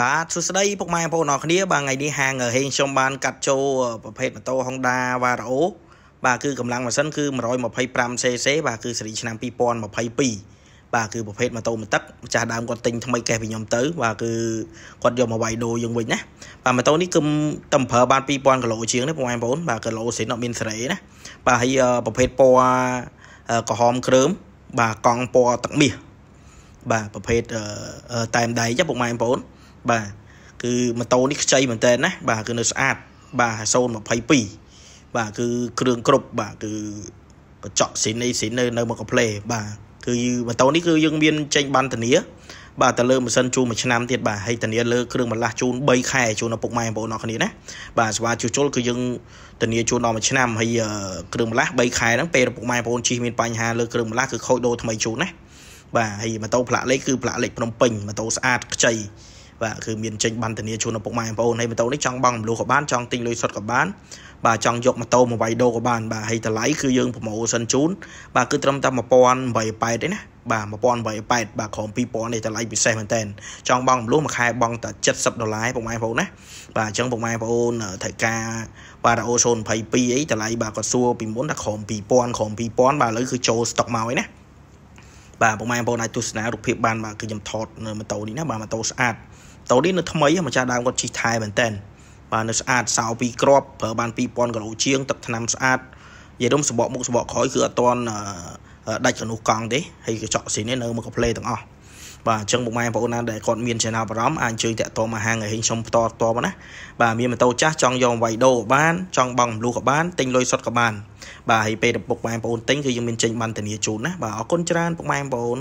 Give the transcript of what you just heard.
បាទសួស្តីពុកម៉ែបងប្អូនអរគ្នាបាទថ្ងៃនេះហាងហេងខ្ញុំបានកាត់ចូលប្រភេទម៉ូតូ Honda Vario បាទគឺកម្លាំងម៉ាស៊ីនគឺ 125cc បាទគឺសេរីឆ្នាំ2022បាទគឺប្រភេទម៉ូតូមួយទឹកម្ចាស់ដើមគាត់ទិញថ្មីកេះពីខ្ញុំទៅបាទគឺគាត់យកមកវាយដូរយើងវិញណាបាទម៉ូតូនេះគឺតំប្រើបាន2000គីឡូជាងទេពុកម៉ែបងប្អូនបាទគីឡូសេនអត់មានសេរីណាបាទហើយប្រភេទពណ៌ក្រហមក្រើមបាទកង់ពណ៌ទឹកមាសបាទប្រភេតតាមដៃចាពុកម៉ែបងប្អូនបាទគឺម៉ូតូនេះខ្ចីមែនតើណាបាទគឺនៅស្អាតបាទ022បាទគឺគ្រឿងគ្រប់បាទគឺកញ្ចក់ស៊ីនីស៊ីនៅនៅមកកំ pl េបាទគឺម៉ូតូនេះគឺយើងមានចេញបានធានាបាទទៅលើម៉ាស៊ីនជូនមួយឆ្នាំទៀតបាទហើយធានាលើគ្រឿងបន្លាស់ជូន3ខែជូនដល់ពុកម៉ែបងប្អូនអរគ្នាណាបាទសេវាជួសជុលគឺយើងធានាជូនដល់មួយឆ្នាំហើយគ្រឿងបន្លាស់3ខែហ្នឹងពេលពុកម៉ែបងប្អូនជិះមានបញ្ហាលើគ្រឿងបន្លាស់គឺខូចដូរថ្មីជូនណាបាទហើយម៉ូតូផ្លាកលេខគឺផ្លាកលេខភ្នំពេញម៉ូតូស្អាតខ្ចីបាទគឺមានចេញបានធានាជូនឪពុកម៉ែបងប្អូនហើយម៉ូតូនេះចង់បង់រំលោះក៏បានចង់ទិញលុយសុទ្ធក៏បានបាទចង់យកម៉ូតូមកវាយដូរក៏បានបាទហើយតម្លៃគឺយើងប្រម៉ូសិនជូន បាទគឺត្រឹមតែ1880ទេណាបាទ1880បាទក្រុម2000នេះតម្លៃពិសេសមែនតើចង់បង់រំលោះមួយខែបង់តែ70ដុល្លារបងម៉ែបងប្អូនណាបាទអញ្ចឹងបងម៉ែបងប្អូនត្រូវការបាទរ៉ូ022អីតម្លៃបាទគាត់សួរពីមុនថាក្រុម2000ក្រុម2000បាទឥឡូវគឺចូលស្តុកមកហើយណាបាទបងប្អូនអាចទស្សនារូបភាពបានបាទគឺខ្ញុំថតម៉ូតូនេះណាបាទម៉ូតូស្អាតតូនេះនៅថ្មីម្ចាស់ដើមគាត់ជីកថែមែនតែនបាទនៅស្អាតសៅពីរគ្រាប់ប្រើបាន2000គីឡូជាងទឹកថ្នាំស្អាតយាយដុំសបកមុខសបកក្រោយគឺអត់តន់ដាច់កនុះកង់ទេហើយកញ្ចក់ស៊ីនេះនៅមកកាផ្លេទាំងអស់បាទអញ្ចឹងពុកម៉ែបងប្អូនណាដែលគាត់មានចំណាប់អារម្មណ៍អាចអញ្ជើញតាក់ទងមកហាងឲ្យហេងខ្ញុំផ្ទាល់ផ្ទាល់មកណាបាទមានម៉ូតូចាស់ចង់យកវាយដូរបានចង់បង់មលូក៏បានទិញលុយសុទ្ធក៏បានបាទហើយពេលទៅពុកម៉ែបងប្អូនទិញគឺយើងមានចេញបានធានាជូនណាបាទអរគុណច្រើនពុកម៉ែបងប្អូន